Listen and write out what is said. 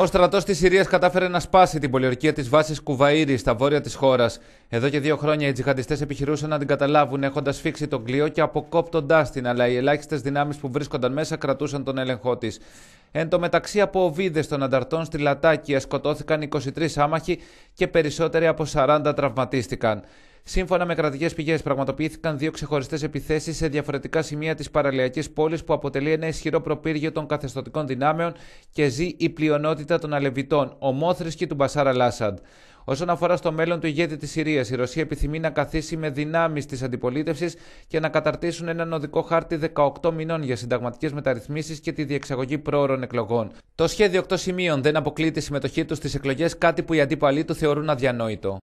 Ο στρατός της Συρίας κατάφερε να σπάσει την πολιορκία της βάσης Κουβαΐρη στα βόρεια της χώρας. Εδώ και δύο χρόνια οι τζιχαντιστές επιχειρούσαν να την καταλάβουν έχοντας φύξει τον κλειό και αποκόπτοντάς την, αλλά οι ελάχιστες δυνάμεις που βρίσκονταν μέσα κρατούσαν τον έλεγχό της. Εν τω μεταξύ, από οβίδες των ανταρτών στη Λατάκια σκοτώθηκαν 23 άμαχοι και περισσότεροι από 40 τραυματίστηκαν. Σύμφωνα με κρατικές πηγές, πραγματοποιήθηκαν δύο ξεχωριστές επιθέσεις σε διαφορετικά σημεία της παραλιακής πόλης που αποτελεί ένα ισχυρό προπύργιο των καθεστωτικών δυνάμεων και ζει η πλειονότητα των Αλεβιτών, ομόθρησκη του Μπασάρα Λάσαντ. Όσον αφορά στο μέλλον του ηγέτη της Συρίας, η Ρωσία επιθυμεί να καθίσει με δυνάμεις της αντιπολίτευσης και να καταρτήσουν έναν οδικό χάρτη 18 μηνών για συνταγματικές μεταρρυθμίσεις και τη διεξαγωγή πρόωρων εκλογών. Το σχέδιο 8 σημείων δεν αποκλεί τη συμμετοχή τους στις εκλογές, κάτι που οι αντίπαλοι του θεωρούν αδιανόητο.